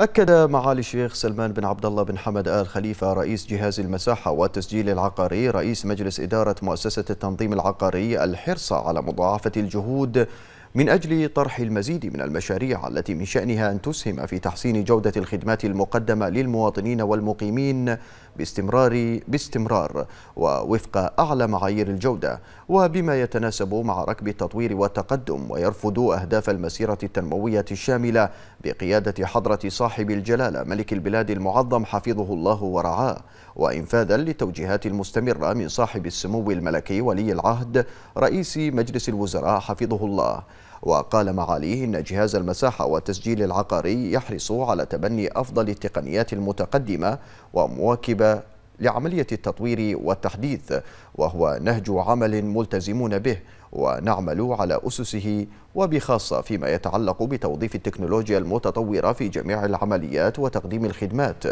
أكد معالي الشيخ سلمان بن عبد الله بن حمد آل خليفة رئيس جهاز المساحة والتسجيل العقاري رئيس مجلس إدارة مؤسسة التنظيم العقاري الحرص على مضاعفة الجهود من أجل طرح المزيد من المشاريع التي من شأنها أن تسهم في تحسين جودة الخدمات المقدمة للمواطنين والمقيمين باستمرار باستمرار ووفق أعلى معايير الجودة وبما يتناسب مع ركب التطوير والتقدم ويرفض أهداف المسيرة التنموية الشاملة بقيادة حضرة صاحب الجلالة ملك البلاد المعظم حفظه الله ورعاه وإنفاذا للتوجيهات المستمرة من صاحب السمو الملكي ولي العهد رئيس مجلس الوزراء حفظه الله وقال معاليه إن جهاز المساحة والتسجيل العقاري يحرص على تبني أفضل التقنيات المتقدمة ومواكبة لعملية التطوير والتحديث وهو نهج عمل ملتزمون به ونعمل على أسسه وبخاصة فيما يتعلق بتوظيف التكنولوجيا المتطورة في جميع العمليات وتقديم الخدمات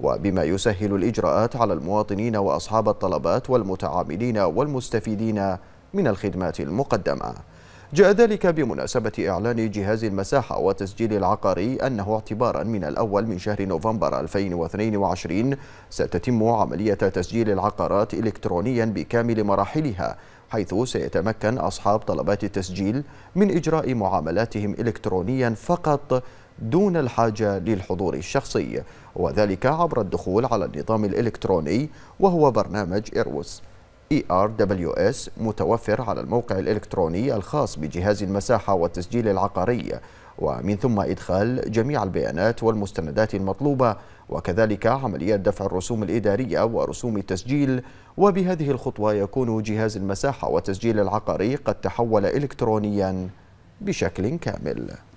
وبما يسهل الإجراءات على المواطنين وأصحاب الطلبات والمتعاملين والمستفيدين من الخدمات المقدمه جاء ذلك بمناسبة إعلان جهاز المساحة والتسجيل العقاري أنه اعتبارا من الأول من شهر نوفمبر 2022 ستتم عملية تسجيل العقارات إلكترونيا بكامل مراحلها حيث سيتمكن أصحاب طلبات التسجيل من إجراء معاملاتهم إلكترونيا فقط دون الحاجة للحضور الشخصي وذلك عبر الدخول على النظام الإلكتروني وهو برنامج إيروس ERWS متوفر على الموقع الإلكتروني الخاص بجهاز المساحة والتسجيل العقاري ومن ثم إدخال جميع البيانات والمستندات المطلوبة وكذلك عمليات دفع الرسوم الإدارية ورسوم التسجيل وبهذه الخطوة يكون جهاز المساحة والتسجيل العقاري قد تحول إلكترونيا بشكل كامل